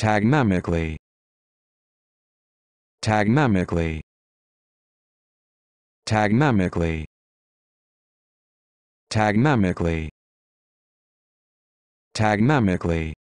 Tagmamically. Tagmamically. Tagmamically. Tagmamically. Tagmamically.